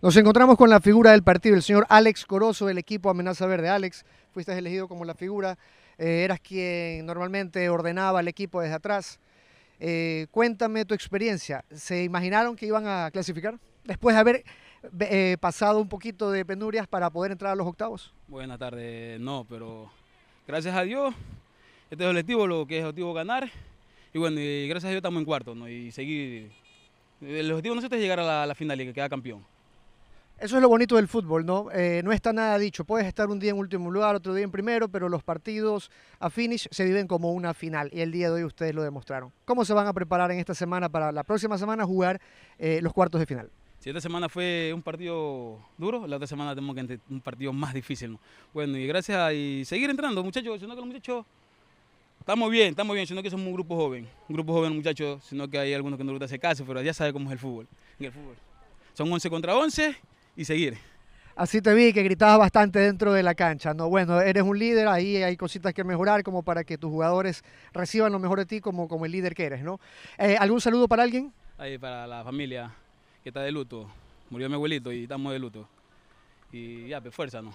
Nos encontramos con la figura del partido, el señor Alex Corozo del equipo Amenaza Verde. Alex, fuiste elegido como la figura, eh, eras quien normalmente ordenaba el equipo desde atrás. Eh, cuéntame tu experiencia. ¿Se imaginaron que iban a clasificar después de haber eh, pasado un poquito de penurias para poder entrar a los octavos? Buenas tardes, no, pero gracias a Dios, este es el objetivo, lo que es el objetivo ganar. Y bueno, gracias a Dios estamos en cuarto, ¿no? Y seguir. El objetivo no es llegar a la, la final y que queda campeón. Eso es lo bonito del fútbol, ¿no? Eh, no está nada dicho. Puedes estar un día en último lugar, otro día en primero, pero los partidos a finish se viven como una final y el día de hoy ustedes lo demostraron. ¿Cómo se van a preparar en esta semana para la próxima semana jugar eh, los cuartos de final? Si esta semana fue un partido duro, la otra semana tenemos que un partido más difícil. Bueno, y gracias a y seguir entrando, muchachos, sino que los muchachos estamos bien, estamos bien, sino que somos un grupo joven, un grupo joven, muchachos, sino que hay algunos que no les gusta caso, pero ya sabe cómo es el fútbol. el fútbol. Son 11 contra 11 y seguir. Así te vi que gritabas bastante dentro de la cancha. No, bueno, eres un líder, ahí hay cositas que mejorar como para que tus jugadores reciban lo mejor de ti como, como el líder que eres, ¿no? Eh, ¿Algún saludo para alguien? Ahí para la familia que está de luto. Murió mi abuelito y estamos de luto. Y ya, pues fuerza, ¿no?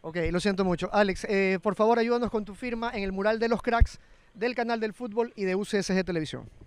Ok, lo siento mucho. Alex, eh, por favor ayúdanos con tu firma en el mural de los cracks del canal del fútbol y de UCSG Televisión.